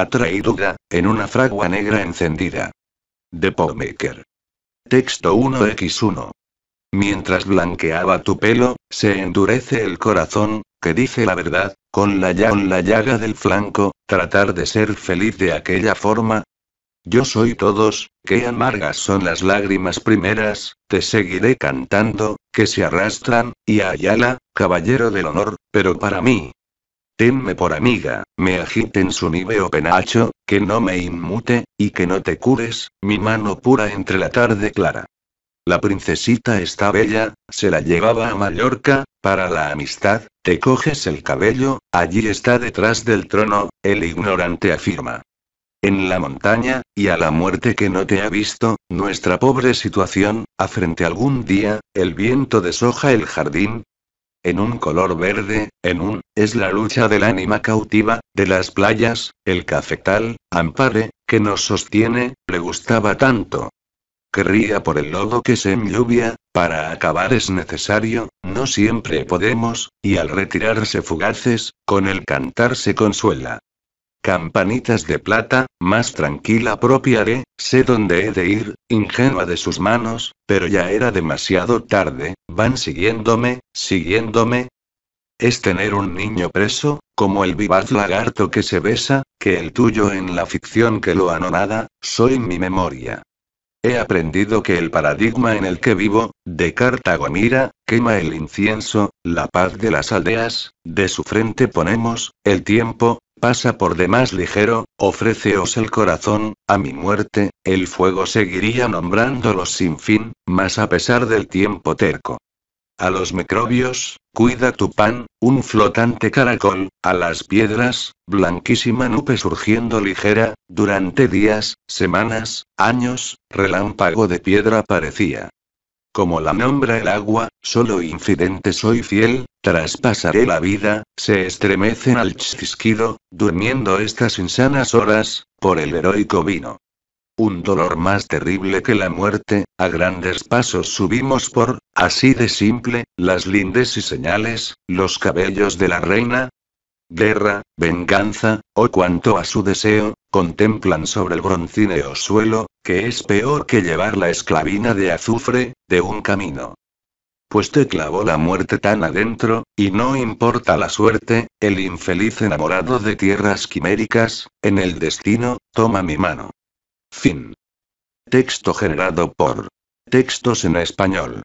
Atraída, en una fragua negra encendida. De Powmaker. Texto 1x1. Mientras blanqueaba tu pelo, se endurece el corazón, que dice la verdad, con la, con la llaga del flanco, tratar de ser feliz de aquella forma. Yo soy todos, qué amargas son las lágrimas primeras, te seguiré cantando, que se arrastran, y Ayala, caballero del honor, pero para mí, Tenme por amiga, me agiten su niveo penacho, que no me inmute, y que no te cures, mi mano pura entre la tarde clara. La princesita está bella, se la llevaba a Mallorca, para la amistad, te coges el cabello, allí está detrás del trono, el ignorante afirma. En la montaña, y a la muerte que no te ha visto, nuestra pobre situación, a frente algún día, el viento deshoja el jardín, en un color verde, en un, es la lucha del ánima cautiva, de las playas, el cafetal, ampare, que nos sostiene, le gustaba tanto. Querría por el lodo que se enlluvia, para acabar es necesario, no siempre podemos, y al retirarse fugaces, con el cantar se consuela. Campanitas de plata, más tranquila propia de, sé dónde he de ir, ingenua de sus manos, pero ya era demasiado tarde, van siguiéndome, siguiéndome. Es tener un niño preso, como el vivaz lagarto que se besa, que el tuyo en la ficción que lo anonada, soy mi memoria. He aprendido que el paradigma en el que vivo, de Cartago mira, quema el incienso, la paz de las aldeas, de su frente ponemos, el tiempo, pasa por demás ligero, ofreceos el corazón, a mi muerte, el fuego seguiría nombrándolos sin fin, más a pesar del tiempo terco. A los microbios, cuida tu pan, un flotante caracol, a las piedras, blanquísima nupe surgiendo ligera, durante días, semanas, años, relámpago de piedra parecía como la nombra el agua, solo incidente soy fiel, traspasaré la vida, se estremecen al chisquido, durmiendo estas insanas horas, por el heroico vino. Un dolor más terrible que la muerte, a grandes pasos subimos por, así de simple, las lindes y señales, los cabellos de la reina, guerra, venganza, o cuanto a su deseo, contemplan sobre el broncíneo suelo, que es peor que llevar la esclavina de azufre, de un camino. Pues te clavó la muerte tan adentro, y no importa la suerte, el infeliz enamorado de tierras quiméricas, en el destino, toma mi mano. Fin. Texto generado por Textos en Español.